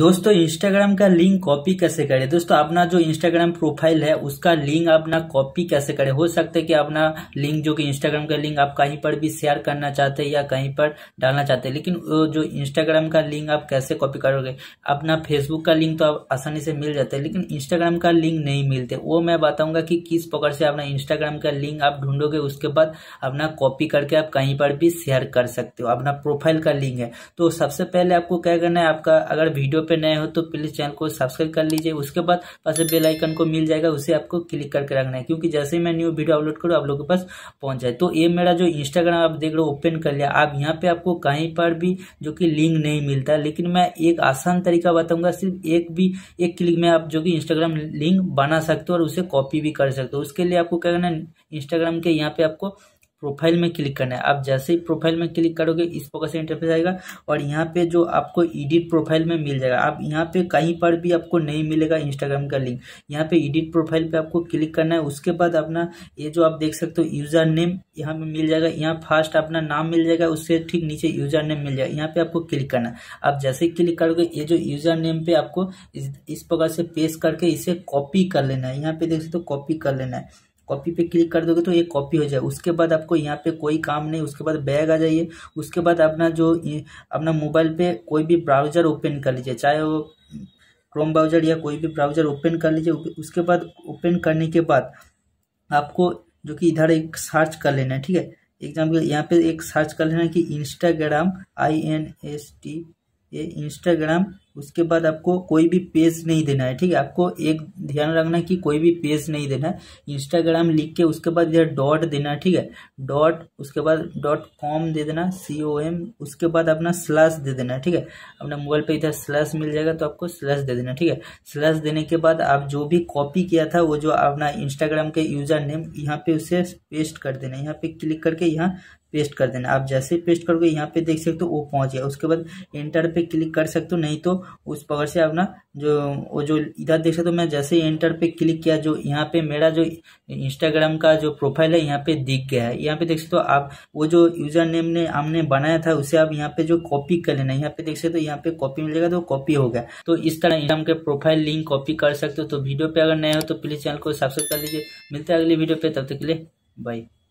दोस्तों इंस्टाग्राम का link copy कैसे करें दोस्तों अपना जो इंस्टाग्राम प्रोफाइल है उसका लिंक अपना कॉपी कैसे करें हो सकता है कि अपना लिंक जो कि इंस्टाग्राम का लिंक आप कहीं पर भी शेयर करना चाहते हैं या कहीं पर डालना चाहते हैं लेकिन जो इंस्टाग्राम का लिंक आप कैसे कॉपी करोगे अपना फेसबुक का लिंक तो आप आसानी से मिल जाता है लेकिन इंस्टाग्राम का लिंक नहीं मिलते वो मैं बताऊंगा कि किस प्रकार से अपना इंस्टाग्राम का लिंक आप ढूंढोगे उसके बाद अपना कॉपी करके आप कहीं पर भी शेयर कर सकते हो अपना प्रोफाइल का लिंक है तो सबसे पहले आपको क्या करना है आपका अगर वीडियो वीडियो पे नए हो तो प्लीज़ चैनल को सब्सक्राइब कर लीजिए उसके बाद पास बेल आइकन को मिल जाएगा उसे आपको क्लिक करके रखना है क्योंकि जैसे ही मैं न्यू वीडियो अपलोड करूँ आप लोगों के पास पहुंच जाए तो ये मेरा जो इंस्टाग्राम आप देख रहे हो ओपन कर लिया आप यहाँ पे आपको कहीं पर भी जो कि लिंक नहीं मिलता लेकिन मैं एक आसान तरीका बताऊंगा सिर्फ एक भी एक क्लिक में आप जो कि इंस्टाग्राम लिंक बना सकते हो और उसे कॉपी भी कर सकते हो उसके लिए आपको क्या करना है इंस्टाग्राम के यहाँ पे आपको प्रोफाइल में क्लिक करना है आप जैसे ही प्रोफाइल में क्लिक करोगे इस प्रकार से इंटरफेस आएगा और यहाँ पे जो आपको एडिट प्रोफाइल में मिल जाएगा आप यहाँ पे कहीं पर भी आपको नहीं मिलेगा इंस्टाग्राम का लिंक यहाँ पे एडिट प्रोफाइल पे आपको क्लिक करना है उसके बाद अपना ये जो आप देख सकते हो यूजर नेम यहाँ पे मिल जाएगा यहाँ फर्स्ट अपना नाम मिल जाएगा उससे ठीक नीचे यूजर नेम मिल जाएगा यहाँ पे आपको क्लिक करना है आप जैसे ही क्लिक करोगे ये जो यूजर नेम पे आपको इस, इस प्रकार से पेश करके इसे कॉपी कर लेना है यहाँ पे देख सकते हो कॉपी कर लेना है कॉपी पे क्लिक कर दोगे तो ये कॉपी हो जाए उसके बाद आपको यहाँ पे कोई काम नहीं उसके बाद बैग आ जाइए उसके बाद अपना जो अपना मोबाइल पे कोई भी ब्राउज़र ओपन कर लीजिए चाहे वो क्रोम ब्राउज़र या कोई भी ब्राउज़र ओपन कर लीजिए उसके बाद ओपन करने के बाद आपको जो कि इधर एक सर्च कर लेना है ठीक है एग्जाम्पल यहाँ पे एक सर्च कर लेना है कि Instagram I N S T ये इंस्टाग्राम उसके बाद आपको कोई भी पेज नहीं देना है ठीक है आपको एक ध्यान रखना है कि कोई भी पेज नहीं देना है इंस्टाग्राम लिख के उसके बाद इधर डॉट देना है ठीक है डॉट उसके बाद डॉट कॉम दे देना सी ओ एम उसके बाद अपना स्लैश दे देना है ठीक है अपना मोबाइल पे इधर स्लैश मिल जाएगा तो आपको स्लैश दे देना ठीक है स्लैश देने के बाद आप जो भी कॉपी किया था वो जो अपना इंस्टाग्राम के यूजर नेम यहाँ पे उसे पेस्ट कर देना यहाँ पे क्लिक करके यहाँ पेस्ट कर देना आप जैसे पेस्ट करोगे यहाँ पे देख सकते हो वो पहुँच गया उसके बाद एंटर पे क्लिक कर सकते हो नहीं तो उस पावर से अपना जो वो जो इधर देख सकते हो मैं जैसे ही एंटर पे क्लिक किया जो यहाँ पे मेरा जो इंस्टाग्राम का जो प्रोफाइल है यहाँ पे दिख गया है यहाँ पे देख सकते हो आप वो जो यूजर नेम ने हमने बनाया था उसे आप यहाँ पे जो कॉपी कर लेना यहाँ पे देख सकते हो यहाँ पे कॉपी मिलेगा तो कॉपी हो गया तो इस तरह इंस्टाग्राम के प्रोफाइल लिंक कॉपी कर सकते हो तो वीडियो पे अगर नया हो तो प्लीज चैनल को सब्सक्राइब कर लीजिए मिलते हैं अगली वीडियो पे तब तक के लिए बाई